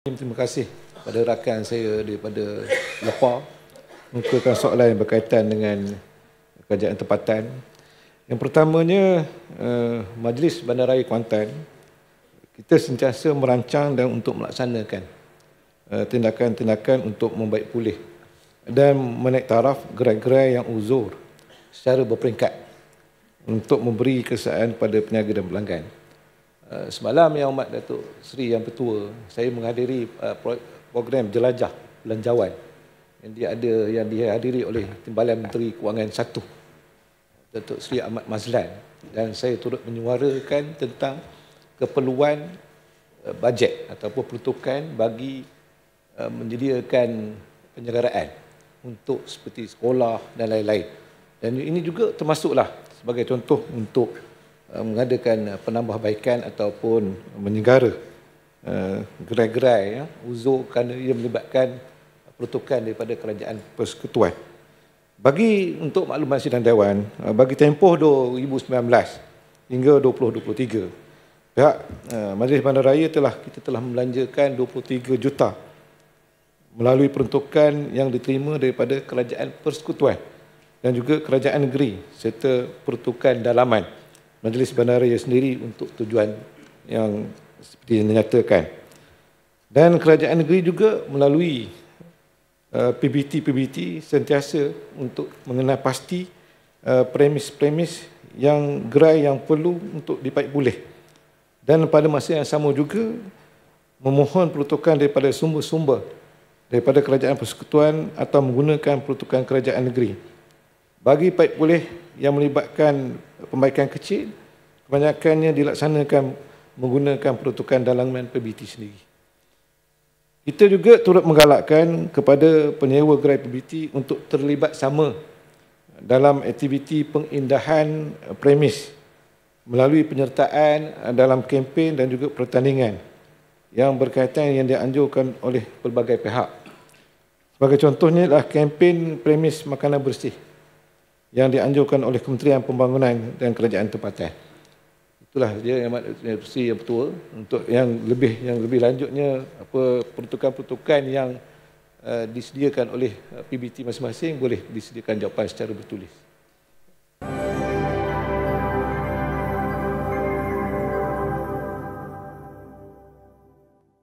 Terima kasih kepada rakan saya daripada Lepau mengukurkan soalan yang berkaitan dengan kerajaan tempatan. Yang pertamanya, eh, Majlis Bandaraya Kuantan, kita sentiasa merancang dan untuk melaksanakan eh, tindakan-tindakan untuk membaik pulih dan menaik taraf gerai-gerai yang uzur secara berperingkat untuk memberi kesan pada peniaga dan pelanggan. Eh, semalam yang umat Datuk Seri yang petua, saya menghadiri eh, program jelajah belanjawan yang dia ada yang dihadiri oleh Timbalan Menteri Kewangan satu, Datuk Seri Ahmad Mazlan dan saya turut menyuarakan tentang keperluan eh, bajet ataupun peruntukan bagi menyediakan penyelenggaraan untuk seperti sekolah dan lain-lain. Dan ini juga termasuklah sebagai contoh untuk Eh, mengadakan eh, penambahbaikan ataupun menyegara eh, gerai-gerai ya, uzur kerana ia melibatkan pertukan daripada kerajaan persekutuan. Bagi untuk maklumat sidang dewan, bagi tempoh 2019 hingga 2023, pihak Majlis Bandar Raya telah kita telah membelanjakan 23 juta melalui peruntukan yang diterima daripada kerajaan persekutuan dan juga kerajaan negeri serta peruntukan dalaman majlis bandaraya sendiri untuk tujuan yang seperti yang dinyatakan. Dan kerajaan negeri juga melalui PBT-PBT uh, sentiasa untuk mengenal pasti uh, premis-premis yang gerai yang perlu untuk dipaik pulih. Dan pada masa yang sama juga memohon peruntukan daripada sumber-sumber daripada kerajaan persekutuan atau menggunakan peruntukan kerajaan negeri bagi paik pulih yang melibatkan pembaikan kecil, kebanyakannya dilaksanakan menggunakan peruntukan dalaman PBT sendiri. Kita juga turut menggalakkan kepada penyewa gerai PBT untuk terlibat sama dalam aktiviti pengindahan eh, premis melalui penyertaan eh, dalam kempen dan juga pertandingan yang berkaitan yang dianjurkan oleh pelbagai pihak. Sebagai contohnya adalah kempen premis makanan bersih yang dianjurkan oleh Kementerian Pembangunan dan Kerajaan Tempatan. Itulah dia yang mesti yang betul untuk yang lebih yang lebih lanjutnya apa pertukaran-pertukaran yang uh, disediakan oleh eh, PBT masing-masing boleh disediakan jawapan secara bertulis.